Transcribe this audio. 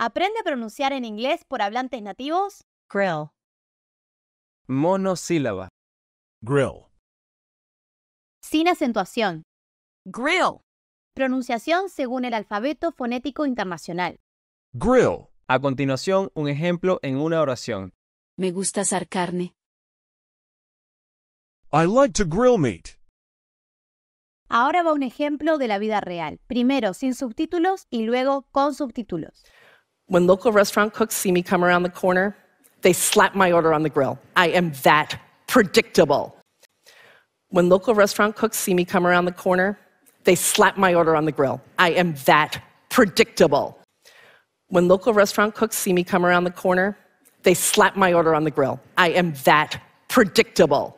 Aprende a pronunciar en inglés por hablantes nativos. Grill. Monosílaba. Grill. Sin acentuación. Grill. Pronunciación según el alfabeto fonético internacional. Grill. A continuación, un ejemplo en una oración. Me gusta asar carne. I like to grill meat. Ahora va un ejemplo de la vida real, primero sin subtítulos y luego con subtítulos. When local restaurant cooks see me come around the corner, they slap my order on the grill. I am that predictable. When local restaurant cooks see me come around the corner, they slap my order on the grill. I am that predictable. When local restaurant cooks see me come around the corner, they slap my order on the grill. I am that predictable.